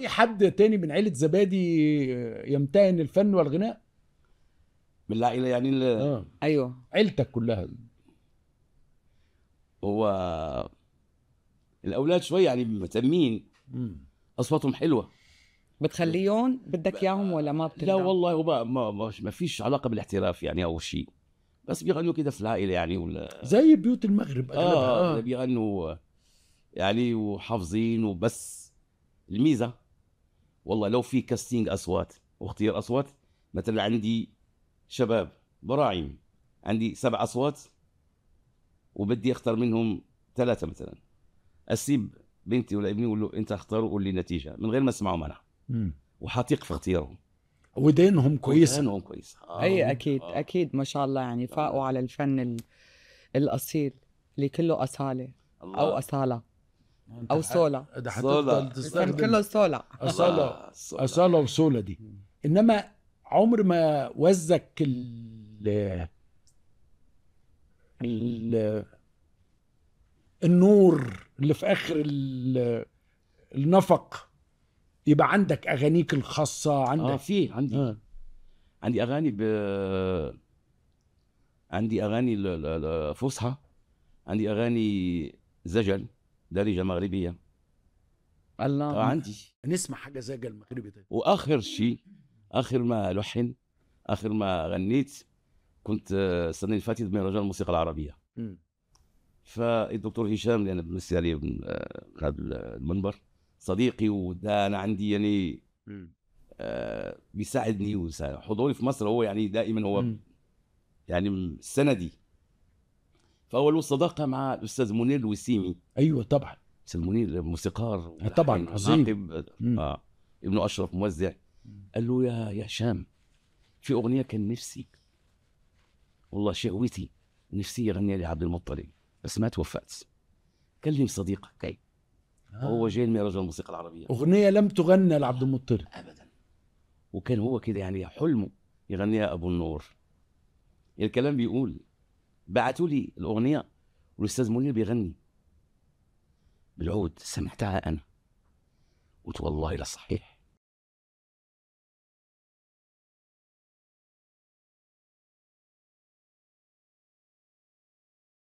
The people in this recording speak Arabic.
في حد تاني من عيله زبادي يمتهن الفن والغناء من العائله يعني ال... آه. ايوه عيلتك كلها هو الاولاد شويه يعني مهتمين اصواتهم حلوه بتخليهم بدك اياهم ولا ما بتدعم؟ لا والله هو ما, ما فيش علاقه بالاحتراف يعني او شيء بس بيغنوا كده في العائله يعني ولا زي بيوت المغرب اه, آه. بيغنوا يعني وحافظين وبس الميزه والله لو في كاستينج اصوات واختيار اصوات مثلا عندي شباب براعم عندي سبع اصوات وبدي اختار منهم ثلاثه مثلا اسيب بنتي ولا ابني وقول له انت اختار وقول لي النتيجه من غير ما اسمعوا منها وحاطيق في اختيارهم ودينهم كويسه ودينهم كويسه آه. اي اكيد آه. اكيد ما شاء الله يعني فاقوا آه. على الفن الاصيل اللي كله اصاله الله. او اصاله او صولا ده صولة كله صولا آه، صولة آه، صولة وصولا دي انما عمر ما وزك ال ال النور اللي في اخر النفق يبقى عندك اغانيك الخاصه عندك اه في عندي آه. عندي اغاني ب عندي اغاني فصحى عندي اغاني زجل دارجه مغربيه الله آه، عندي نسمع حاجه زي المغربي طيب واخر شيء اخر ما لحن اخر ما غنيت كنت آه، السنه اللي فاتت بمهرجان الموسيقى العربيه فالدكتور هشام أنا بنسي عليه من آه، هذا المنبر صديقي وده انا عندي يعني بيساعدني وحضوري حضوري في مصر هو يعني دائما هو يعني سندي فهو له صداقه مع الاستاذ منير الوسيمي ايوه طبعا الاستاذ منير موسيقار آه، طبعا عظيم آه. ابن اشرف موزع قال له يا يا هشام في اغنيه كان نفسي والله شهوتي نفسي يغنيها لي عبد المطلب بس ما توفقت كلم صديقك جاي آه. هو جاي من رجل الموسيقى العربيه اغنيه لم تغنى لعبد المطلب ابدا وكان هو كده يعني حلمه يغنيها ابو النور الكلام بيقول بعتوا لي الاغنيه والاستاذ منير بيغني بالعود سمعتها انا قلت والله لا صحيح